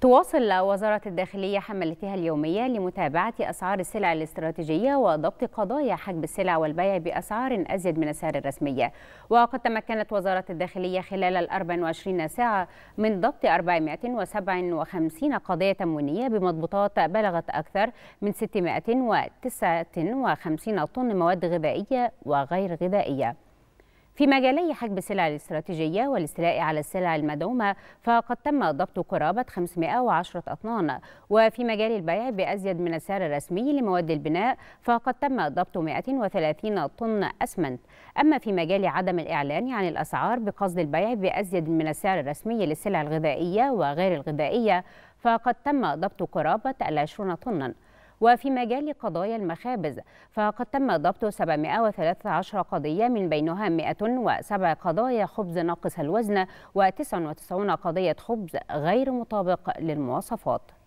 تواصل وزارة الداخلية حملتها اليومية لمتابعة أسعار السلع الاستراتيجية وضبط قضايا حجب السلع والبيع بأسعار أزيد من السعر الرسمية وقد تمكنت وزارة الداخلية خلال ال 24 ساعة من ضبط 457 قضية تموينية بمضبوطات بلغت أكثر من 659 طن مواد غذائية وغير غذائية في مجالي حجب السلع الاستراتيجية والاستيلاء على السلع المدعومة فقد تم ضبط قرابة 510 أطنان وفي مجال البيع بأزيد من السعر الرسمي لمواد البناء فقد تم ضبط 130 طن أسمنت أما في مجال عدم الإعلان عن الأسعار بقصد البيع بأزيد من السعر الرسمي للسلع الغذائية وغير الغذائية فقد تم ضبط قرابة العشرون طناً وفي مجال قضايا المخابز فقد تم ضبط 713 قضية من بينها 107 قضايا خبز ناقص الوزن و99 قضية خبز غير مطابق للمواصفات